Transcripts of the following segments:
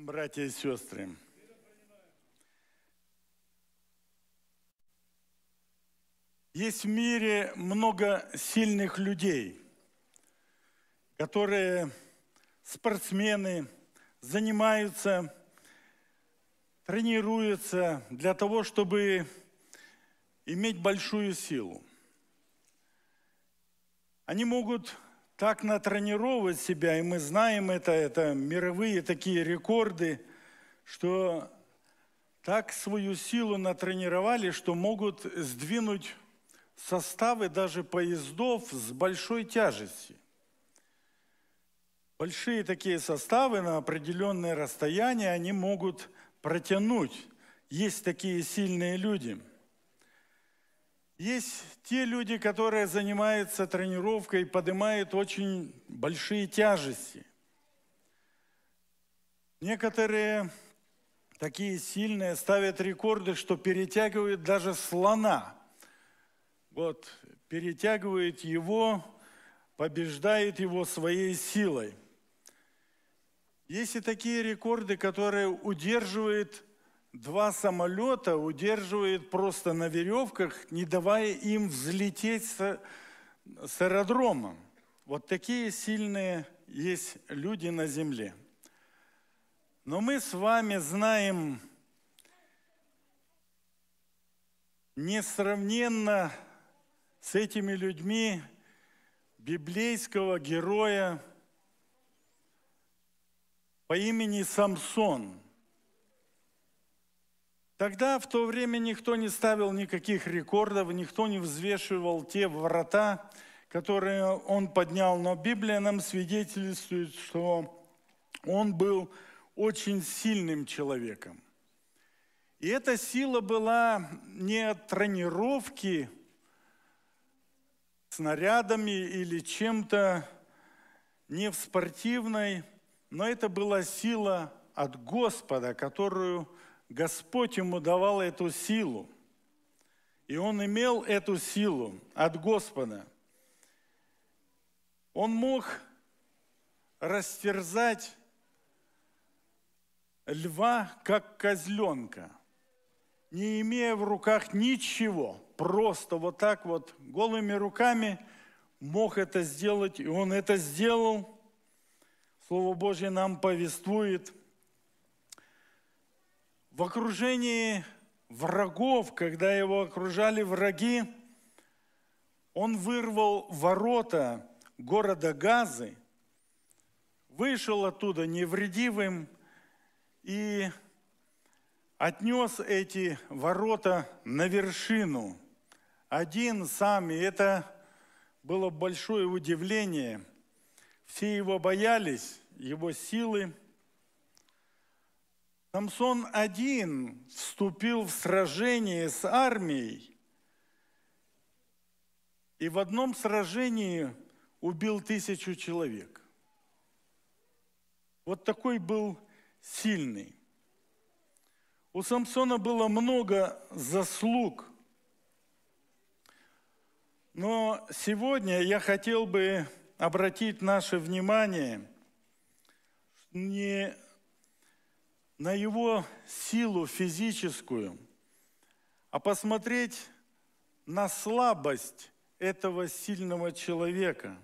вам, братья и сестры. Есть в мире много сильных людей, которые спортсмены, занимаются, тренируются для того, чтобы иметь большую силу. Они могут так натренировать себя, и мы знаем это, это мировые такие рекорды, что так свою силу натренировали, что могут сдвинуть составы даже поездов с большой тяжестью. Большие такие составы на определенное расстояние они могут протянуть. Есть такие сильные люди – есть те люди, которые занимаются тренировкой поднимают очень большие тяжести. Некоторые такие сильные ставят рекорды, что перетягивают даже слона. Вот, перетягивают его, побеждают его своей силой. Есть и такие рекорды, которые удерживают два самолета удерживает просто на веревках, не давая им взлететь с, с аэродромом. Вот такие сильные есть люди на земле. Но мы с вами знаем несравненно с этими людьми библейского героя по имени Самсон – Тогда в то время никто не ставил никаких рекордов, никто не взвешивал те врата, которые он поднял. Но Библия нам свидетельствует, что он был очень сильным человеком. И эта сила была не от тренировки снарядами или чем-то не в спортивной, но это была сила от Господа, которую Господь ему давал эту силу, и он имел эту силу от Господа. Он мог растерзать льва, как козленка, не имея в руках ничего, просто вот так вот голыми руками мог это сделать, и он это сделал. Слово Божье нам повествует – в окружении врагов, когда его окружали враги, он вырвал ворота города Газы, вышел оттуда невредивым и отнес эти ворота на вершину. Один сам, и это было большое удивление. Все его боялись, его силы – Самсон один вступил в сражение с армией, и в одном сражении убил тысячу человек. Вот такой был сильный. У Самсона было много заслуг. Но сегодня я хотел бы обратить наше внимание не на его силу физическую, а посмотреть на слабость этого сильного человека.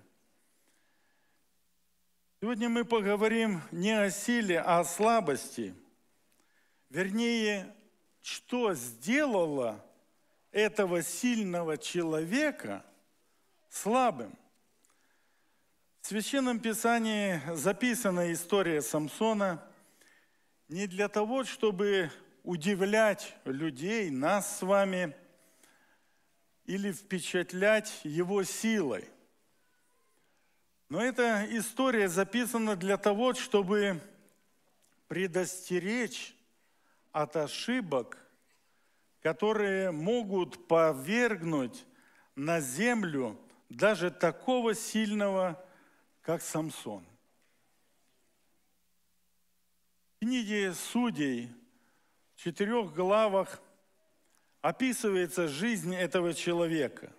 Сегодня мы поговорим не о силе, а о слабости. Вернее, что сделало этого сильного человека слабым. В Священном Писании записана история Самсона – не для того, чтобы удивлять людей, нас с вами, или впечатлять его силой. Но эта история записана для того, чтобы предостеречь от ошибок, которые могут повергнуть на землю даже такого сильного, как Самсон – книге Судей, в четырех главах, описывается жизнь этого человека.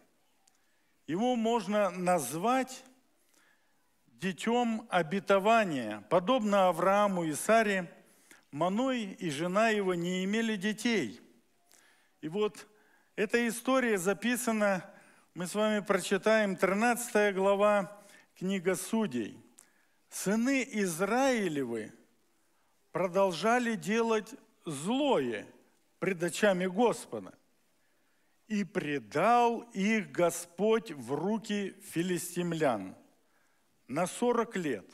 Его можно назвать детем обетования. Подобно Аврааму и Саре, Маной и жена его не имели детей. И вот эта история записана, мы с вами прочитаем 13 глава книга Судей. «Сыны Израилевы – продолжали делать злое пред очами Господа. И предал их Господь в руки филистимлян на сорок лет.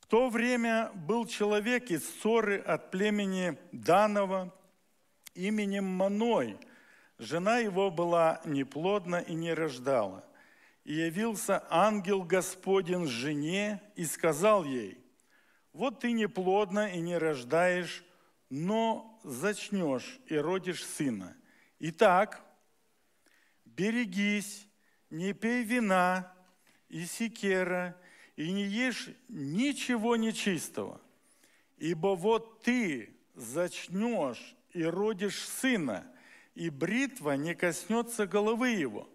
В то время был человек из ссоры от племени Данова именем Маной. Жена его была неплодна и не рождала. И явился ангел Господень жене и сказал ей – вот ты неплодна и не рождаешь, но зачнешь и родишь сына. Итак, берегись, не пей вина и секера, и не ешь ничего нечистого, ибо вот ты зачнешь и родишь сына, и бритва не коснется головы его,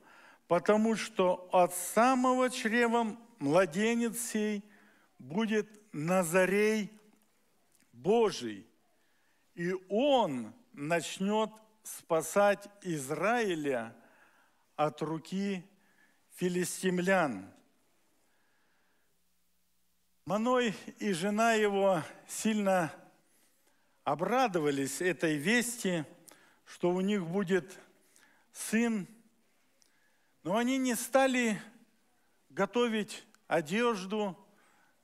потому что от самого чрева младенец сей будет Назарей Божий, и он начнет спасать Израиля от руки филистимлян. Маной и жена его сильно обрадовались этой вести, что у них будет сын, но они не стали готовить одежду –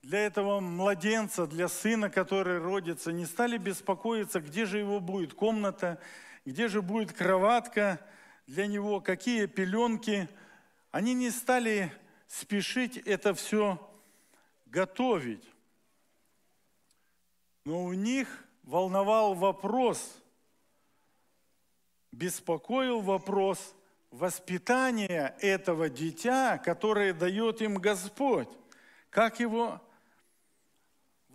для этого младенца, для сына, который родится, не стали беспокоиться, где же его будет комната, где же будет кроватка для него, какие пеленки. Они не стали спешить это все готовить. Но у них волновал вопрос, беспокоил вопрос воспитания этого дитя, которое дает им Господь. Как его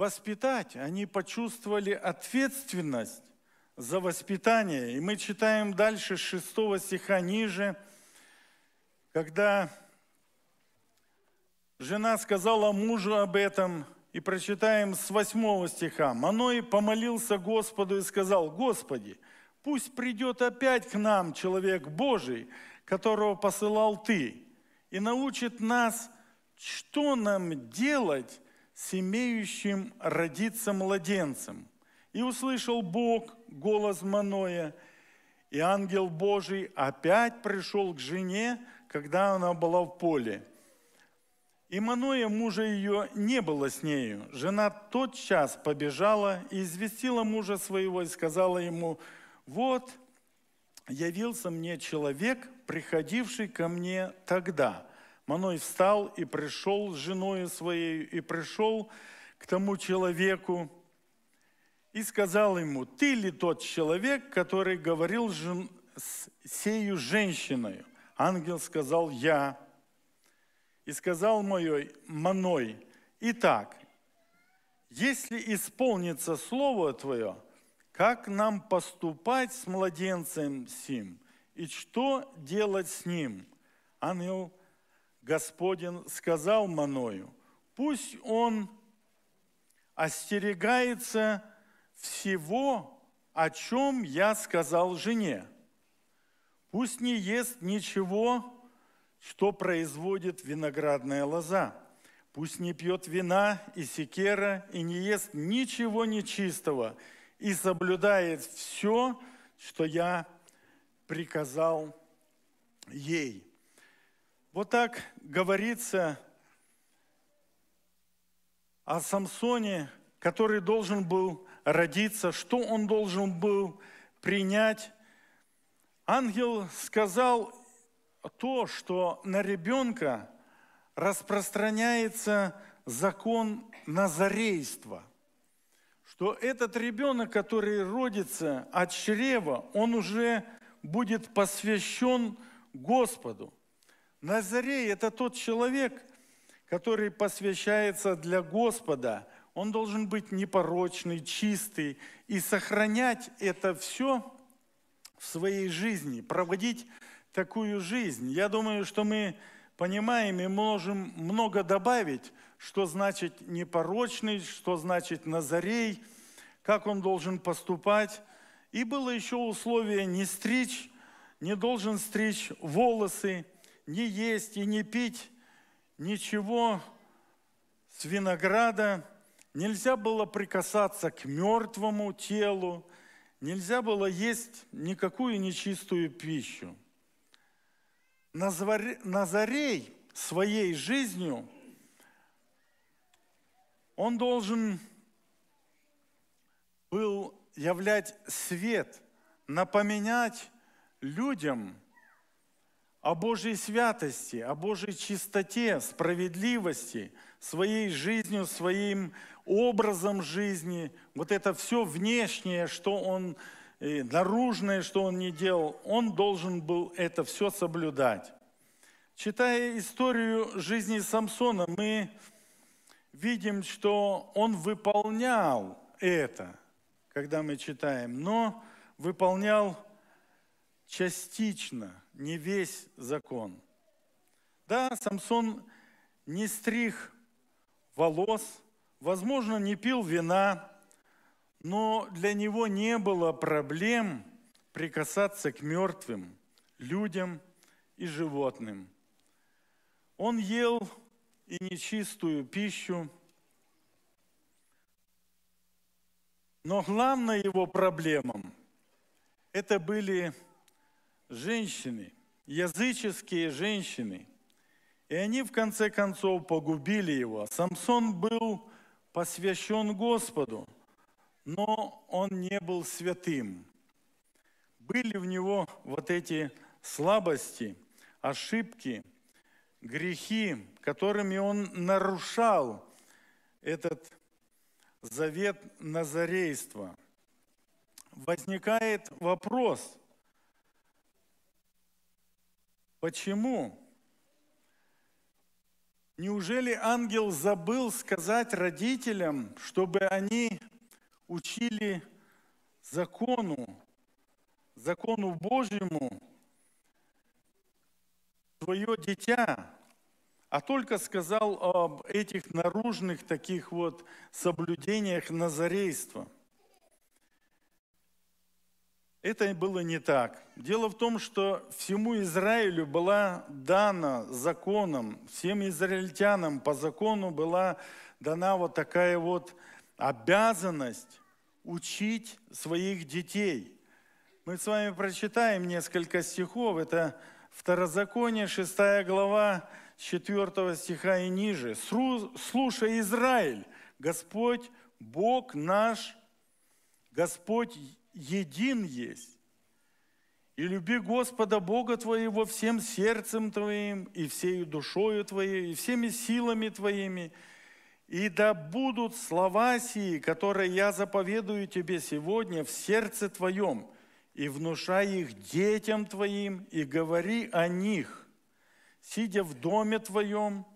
воспитать, они почувствовали ответственность за воспитание. И мы читаем дальше с 6 стиха ниже, когда жена сказала мужу об этом, и прочитаем с 8 стиха. «Маной помолился Господу и сказал, «Господи, пусть придет опять к нам человек Божий, которого посылал Ты, и научит нас, что нам делать с имеющим родиться младенцем. И услышал Бог голос Маноя, и ангел Божий опять пришел к жене, когда она была в поле. И Маноя, мужа ее, не было с нею. Жена тот час побежала и известила мужа своего и сказала ему, «Вот, явился мне человек, приходивший ко мне тогда, Маной встал и пришел с женой своей, и пришел к тому человеку, и сказал ему, ты ли тот человек, который говорил жен... с сею женщиной? Ангел сказал, я. И сказал мой, Маной, итак, если исполнится слово твое, как нам поступать с младенцем сим, и что делать с ним? Ангел Господень сказал Маною, пусть он остерегается всего, о чем я сказал жене. Пусть не ест ничего, что производит виноградная лоза. Пусть не пьет вина и секера, и не ест ничего нечистого, и соблюдает все, что я приказал ей. Вот так говорится о Самсоне, который должен был родиться, что он должен был принять. Ангел сказал то, что на ребенка распространяется закон назарейства, что этот ребенок, который родится от чрева, он уже будет посвящен Господу – Назарей – это тот человек, который посвящается для Господа. Он должен быть непорочный, чистый и сохранять это все в своей жизни, проводить такую жизнь. Я думаю, что мы понимаем и можем много добавить, что значит непорочный, что значит Назарей, как он должен поступать. И было еще условие не стричь, не должен стричь волосы, не есть и не пить ничего с винограда, нельзя было прикасаться к мертвому телу, нельзя было есть никакую нечистую пищу. Назарей своей жизнью он должен был являть свет, напоминать людям – о Божьей святости, о Божьей чистоте, справедливости, своей жизнью, своим образом жизни. Вот это все внешнее, что он, э, наружное, что он не делал, он должен был это все соблюдать. Читая историю жизни Самсона, мы видим, что он выполнял это, когда мы читаем, но выполнял частично – не весь закон. Да, Самсон не стриг волос, возможно, не пил вина, но для него не было проблем прикасаться к мертвым, людям и животным. Он ел и нечистую пищу, но главной его проблемом это были женщины, языческие женщины. И они в конце концов погубили его. Самсон был посвящен Господу, но он не был святым. Были в него вот эти слабости, ошибки, грехи, которыми он нарушал этот завет назарейства. Возникает вопрос – Почему? Неужели ангел забыл сказать родителям, чтобы они учили закону, закону Божьему свое дитя, а только сказал об этих наружных таких вот соблюдениях назарейства – это и было не так. Дело в том, что всему Израилю была дана законом, всем израильтянам по закону была дана вот такая вот обязанность учить своих детей. Мы с вами прочитаем несколько стихов. Это Второзаконие, 6 глава, 4 стиха и ниже. «Слушай, Израиль, Господь Бог наш, Господь един есть. И люби Господа Бога твоего всем сердцем твоим, и всею душою твоей, и всеми силами твоими. И да будут слова сии, которые я заповедую тебе сегодня в сердце твоем, и внушай их детям твоим, и говори о них, сидя в доме твоем,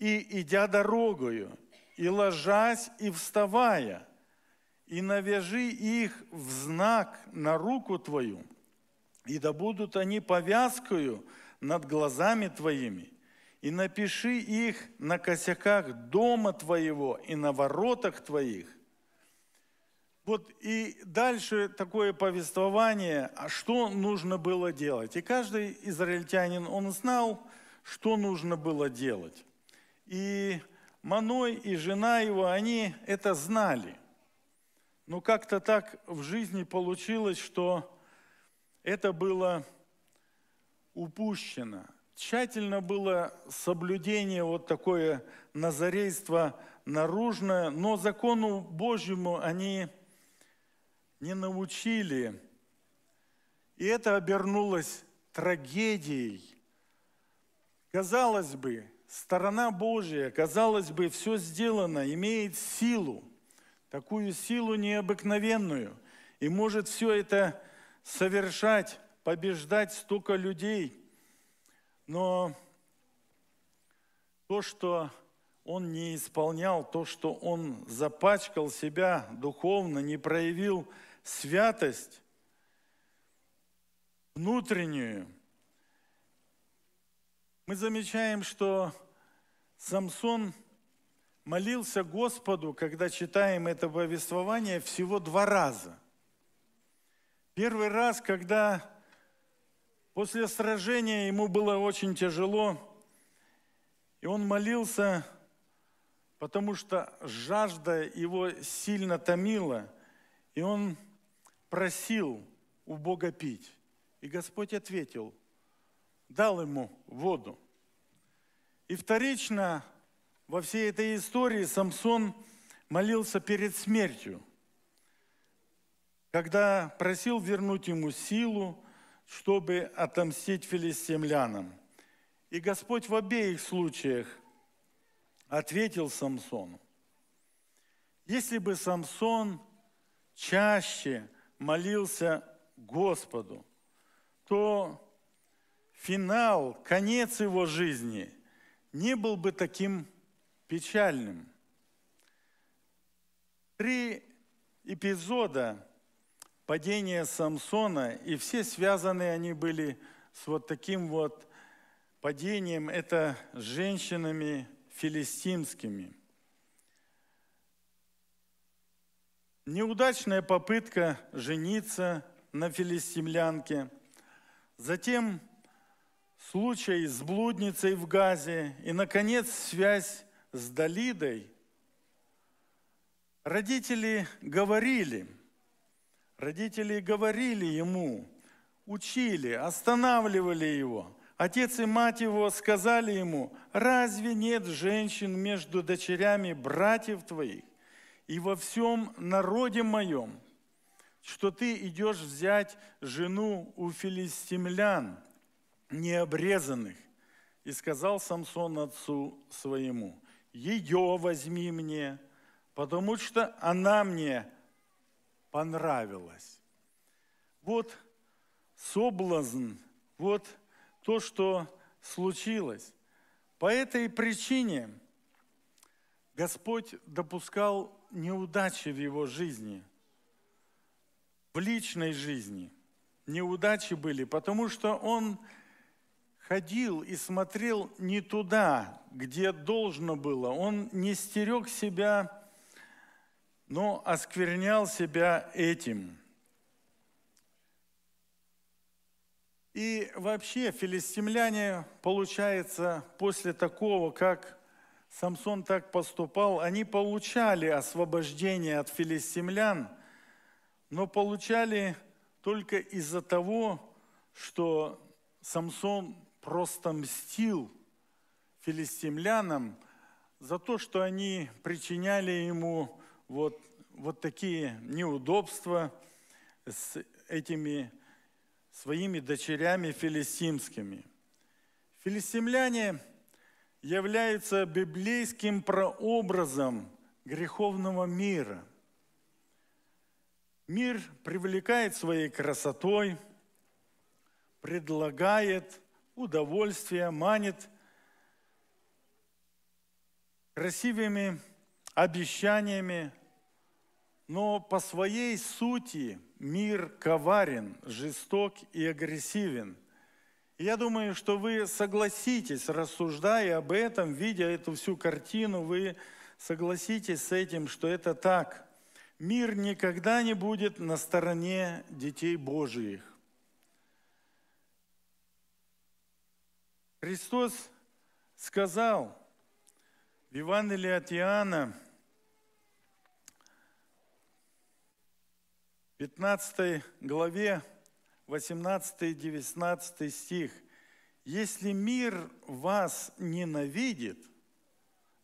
и идя дорогою, и ложась, и вставая – и навяжи их в знак на руку твою, и да будут они повязкою над глазами твоими, и напиши их на косяках дома твоего и на воротах твоих. Вот и дальше такое повествование, а что нужно было делать. И каждый израильтянин, он знал, что нужно было делать. И Маной и жена его, они это знали – но ну, как-то так в жизни получилось, что это было упущено. Тщательно было соблюдение вот такое назарейство наружное, но закону Божьему они не научили. И это обернулось трагедией. Казалось бы, сторона Божья, казалось бы, все сделано, имеет силу – такую силу необыкновенную и может все это совершать, побеждать столько людей. Но то, что он не исполнял, то, что он запачкал себя духовно, не проявил святость внутреннюю, мы замечаем, что Самсон – молился Господу, когда читаем это повествование, всего два раза. Первый раз, когда после сражения ему было очень тяжело, и он молился, потому что жажда его сильно томила, и он просил у Бога пить. И Господь ответил, дал ему воду. И вторично во всей этой истории Самсон молился перед смертью, когда просил вернуть ему силу, чтобы отомстить филистимлянам. И Господь в обеих случаях ответил Самсону. Если бы Самсон чаще молился Господу, то финал, конец его жизни не был бы таким печальным. Три эпизода падения Самсона, и все связаны они были с вот таким вот падением, это с женщинами филистимскими. Неудачная попытка жениться на филистимлянке, затем случай с блудницей в Газе и, наконец, связь с Далидой, родители говорили, родители говорили ему, учили, останавливали его. Отец и мать его сказали ему, разве нет женщин между дочерями братьев твоих и во всем народе моем, что ты идешь взять жену у филистимлян необрезанных? И сказал Самсон отцу своему – ее возьми мне, потому что она мне понравилась. Вот соблазн, вот то, что случилось. По этой причине Господь допускал неудачи в его жизни, в личной жизни. Неудачи были, потому что он ходил и смотрел не туда, где должно было. Он не стерег себя, но осквернял себя этим. И вообще филистимляне, получается, после такого, как Самсон так поступал, они получали освобождение от филистимлян, но получали только из-за того, что Самсон просто мстил филистимлянам за то, что они причиняли ему вот, вот такие неудобства с этими своими дочерями филистимскими. Филистимляне являются библейским прообразом греховного мира. Мир привлекает своей красотой, предлагает удовольствие, манит красивыми обещаниями, но по своей сути мир коварен, жесток и агрессивен. я думаю, что вы согласитесь, рассуждая об этом, видя эту всю картину, вы согласитесь с этим, что это так. Мир никогда не будет на стороне детей Божиих. Христос сказал в Евангелии от Иоанна, 15 главе, 18-19 стих. «Если мир вас ненавидит,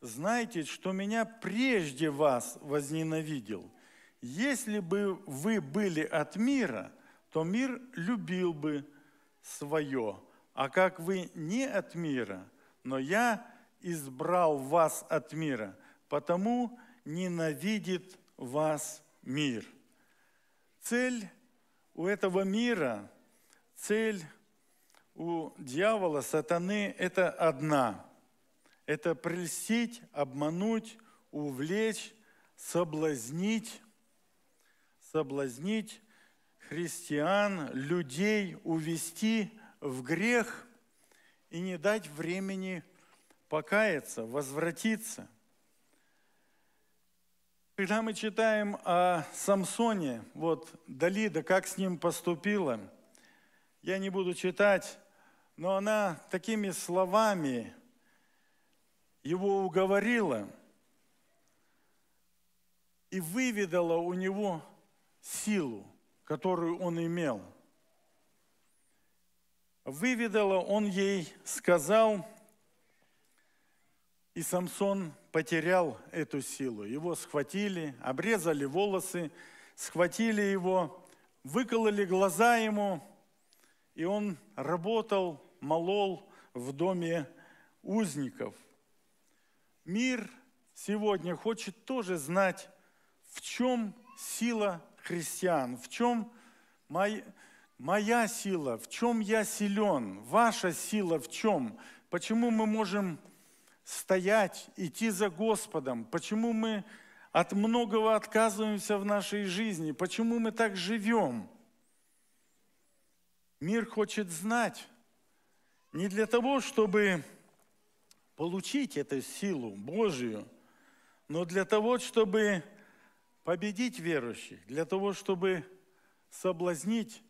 знайте, что меня прежде вас возненавидел. Если бы вы были от мира, то мир любил бы свое». А как вы не от мира, но я избрал вас от мира, потому ненавидит вас мир. Цель у этого мира, цель у дьявола, сатаны – это одна. Это прельстить, обмануть, увлечь, соблазнить, соблазнить христиан, людей, увести – в грех и не дать времени покаяться, возвратиться. Когда мы читаем о Самсоне, вот Далида, как с ним поступила, я не буду читать, но она такими словами его уговорила и выведала у него силу, которую он имел – выведала, он ей сказал, и Самсон потерял эту силу. Его схватили, обрезали волосы, схватили его, выкололи глаза ему, и он работал, молол в доме узников. Мир сегодня хочет тоже знать, в чем сила христиан, в чем моя Моя сила, в чем я силен? Ваша сила в чем? Почему мы можем стоять, идти за Господом? Почему мы от многого отказываемся в нашей жизни? Почему мы так живем? Мир хочет знать. Не для того, чтобы получить эту силу Божью, но для того, чтобы победить верующих, для того, чтобы соблазнить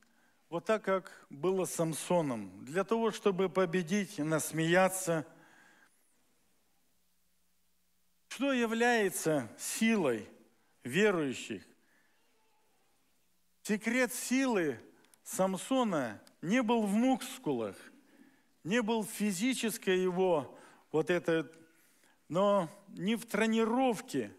вот так, как было с Самсоном. Для того, чтобы победить, насмеяться. Что является силой верующих? Секрет силы Самсона не был в мускулах, не был в физической его вот это, но не в тренировке.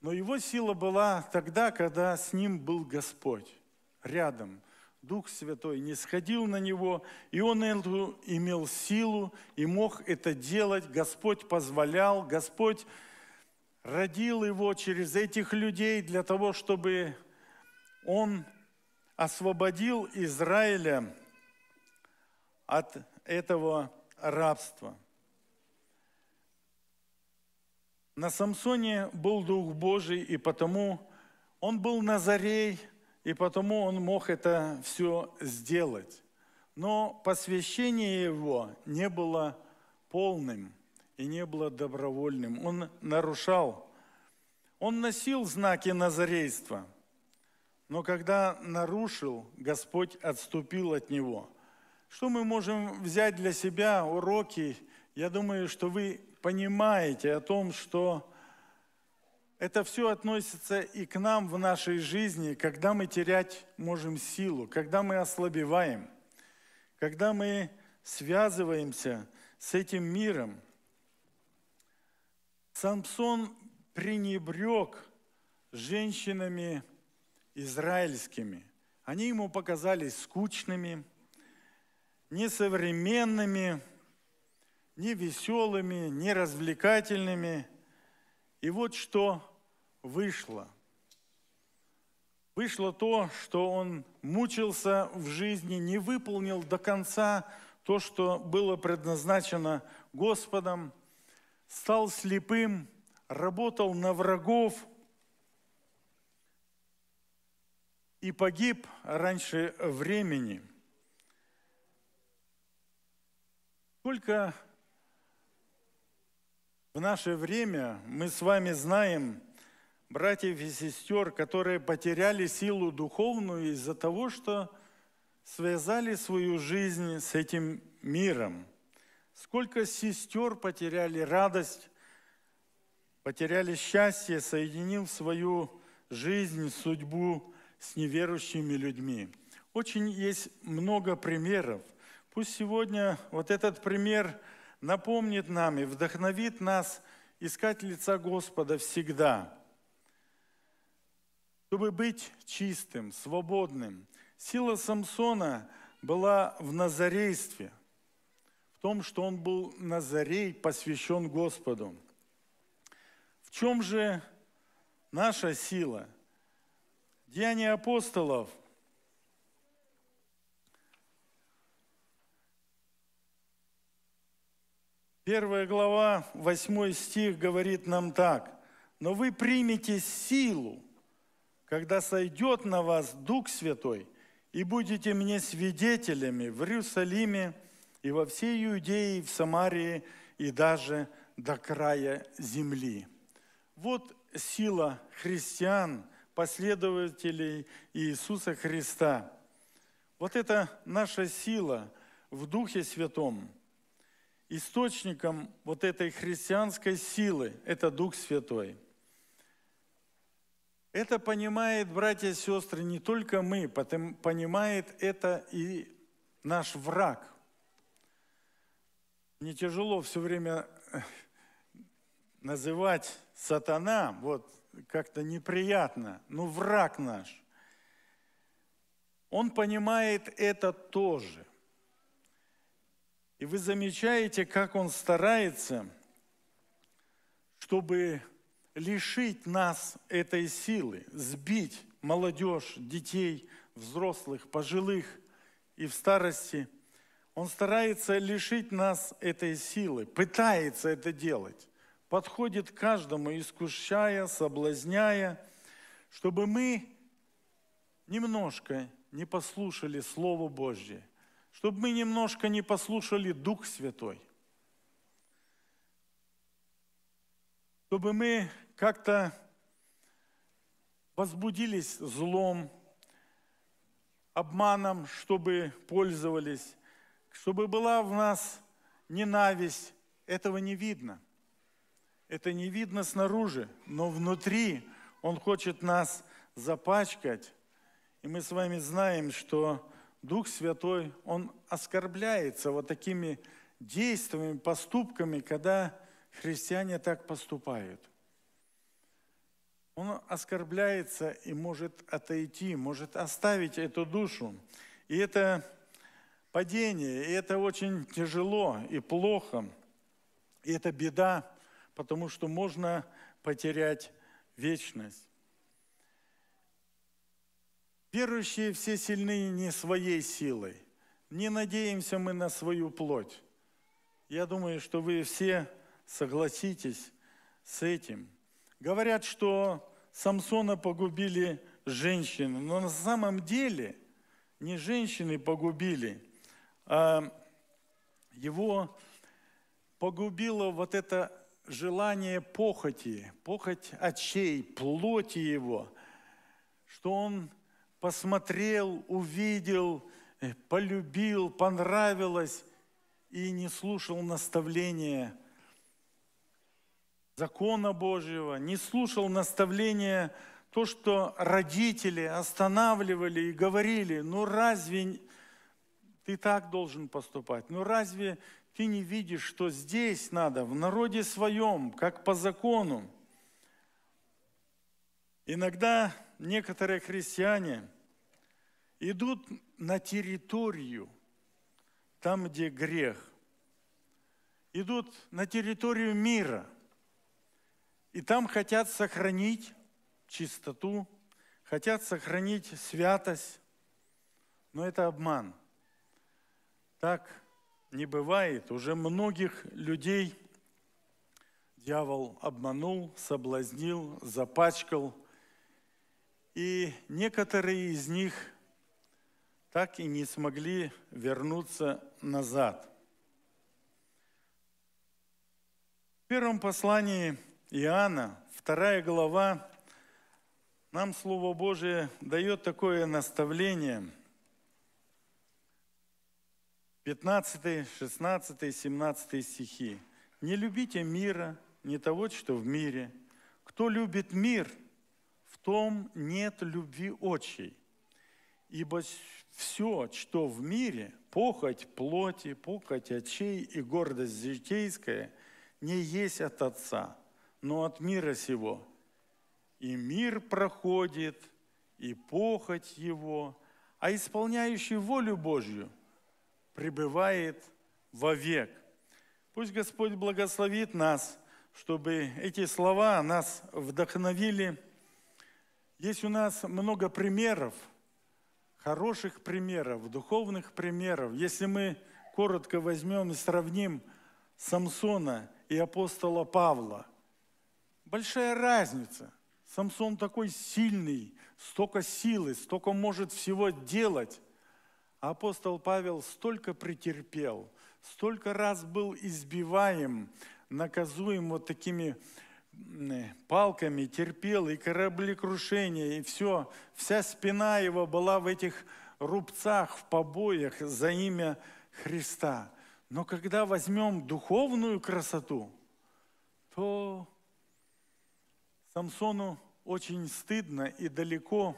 Но его сила была тогда, когда с ним был Господь рядом. Дух Святой не сходил на него, и он эту имел силу и мог это делать. Господь позволял, Господь родил его через этих людей для того, чтобы он освободил Израиля от этого рабства. На Самсоне был Дух Божий, и потому он был Назарей – и потому он мог это все сделать. Но посвящение его не было полным и не было добровольным. Он нарушал. Он носил знаки назарейства. Но когда нарушил, Господь отступил от него. Что мы можем взять для себя уроки? Я думаю, что вы понимаете о том, что это все относится и к нам в нашей жизни, когда мы терять можем силу, когда мы ослабеваем, когда мы связываемся с этим миром. Самсон пренебрег женщинами израильскими. Они ему показались скучными, несовременными, невеселыми, неразвлекательными. И вот что вышло. Вышло то, что он мучился в жизни, не выполнил до конца то, что было предназначено Господом, стал слепым, работал на врагов и погиб раньше времени. Только в наше время мы с вами знаем – братьев и сестер, которые потеряли силу духовную из-за того, что связали свою жизнь с этим миром. Сколько сестер потеряли радость, потеряли счастье, соединив свою жизнь, судьбу с неверующими людьми. Очень есть много примеров. Пусть сегодня вот этот пример напомнит нам и вдохновит нас искать лица Господа всегда – чтобы быть чистым, свободным. Сила Самсона была в назарействе, в том, что он был назарей, посвящен Господу. В чем же наша сила? Деяния апостолов – Первая глава, восьмой стих говорит нам так. «Но вы примете силу, когда сойдет на вас Дух Святой, и будете мне свидетелями в Иерусалиме и во всей Иудее, и в Самарии, и даже до края земли. Вот сила христиан, последователей Иисуса Христа. Вот это наша сила в Духе Святом. Источником вот этой христианской силы – это Дух Святой – это понимает, братья и сестры, не только мы, понимает это и наш враг. Не тяжело все время э, называть сатана, вот как-то неприятно, но враг наш. Он понимает это тоже. И вы замечаете, как он старается, чтобы лишить нас этой силы, сбить молодежь, детей, взрослых, пожилых и в старости. Он старается лишить нас этой силы, пытается это делать, подходит к каждому, искушая, соблазняя, чтобы мы немножко не послушали Слово Божье, чтобы мы немножко не послушали Дух Святой, чтобы мы как-то возбудились злом, обманом, чтобы пользовались, чтобы была в нас ненависть, этого не видно. Это не видно снаружи, но внутри Он хочет нас запачкать. И мы с вами знаем, что Дух Святой, Он оскорбляется вот такими действиями, поступками, когда христиане так поступают он оскорбляется и может отойти, может оставить эту душу. И это падение, и это очень тяжело и плохо, и это беда, потому что можно потерять вечность. Верующие все сильны не своей силой. Не надеемся мы на свою плоть. Я думаю, что вы все согласитесь с этим – Говорят, что Самсона погубили женщины, но на самом деле не женщины погубили, а его погубило вот это желание похоти, похоть очей, плоти его, что он посмотрел, увидел, полюбил, понравилось и не слушал наставления закона Божьего, не слушал наставления, то, что родители останавливали и говорили, ну разве ты так должен поступать? Ну разве ты не видишь, что здесь надо, в народе своем, как по закону? Иногда некоторые христиане идут на территорию, там, где грех, идут на территорию мира – и там хотят сохранить чистоту, хотят сохранить святость, но это обман. Так не бывает. Уже многих людей дьявол обманул, соблазнил, запачкал. И некоторые из них так и не смогли вернуться назад. В первом послании – Иоанна, вторая глава, нам Слово Божие дает такое наставление. 15, 16, 17 стихи. «Не любите мира, не того, что в мире. Кто любит мир, в том нет любви отчей. Ибо все, что в мире, похоть плоти, похоть очей и гордость житейская, не есть от Отца» но от мира сего. И мир проходит, и похоть его, а исполняющий волю Божью пребывает вовек. Пусть Господь благословит нас, чтобы эти слова нас вдохновили. Есть у нас много примеров, хороших примеров, духовных примеров. Если мы коротко возьмем и сравним Самсона и апостола Павла – большая разница. Самсон такой сильный, столько силы, столько может всего делать. А апостол Павел столько претерпел, столько раз был избиваем, наказуем вот такими э, палками, терпел и кораблекрушение, и все. Вся спина его была в этих рубцах, в побоях за имя Христа. Но когда возьмем духовную красоту, то Самсону очень стыдно и далеко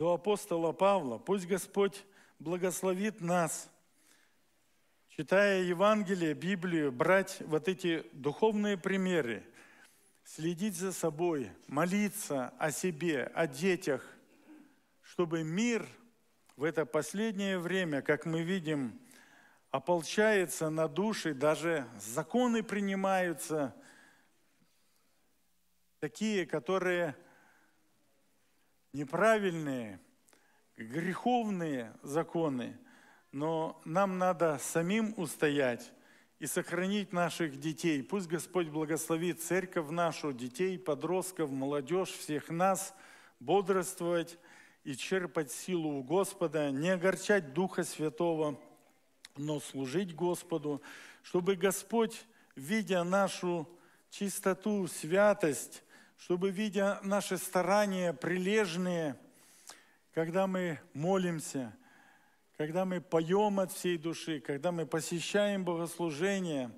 до апостола Павла. Пусть Господь благословит нас, читая Евангелие, Библию, брать вот эти духовные примеры, следить за собой, молиться о себе, о детях, чтобы мир в это последнее время, как мы видим, ополчается на души, даже законы принимаются, такие, которые неправильные, греховные законы, но нам надо самим устоять и сохранить наших детей. Пусть Господь благословит церковь нашу, детей, подростков, молодежь, всех нас, бодрствовать и черпать силу у Господа, не огорчать Духа Святого – но служить Господу, чтобы Господь, видя нашу чистоту, святость, чтобы, видя наши старания прилежные, когда мы молимся, когда мы поем от всей души, когда мы посещаем богослужение,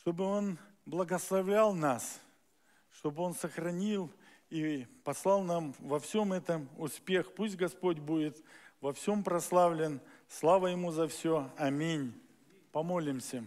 чтобы Он благословлял нас, чтобы Он сохранил и послал нам во всем этом успех. Пусть Господь будет во всем прославлен – Слава Ему за все. Аминь. Помолимся.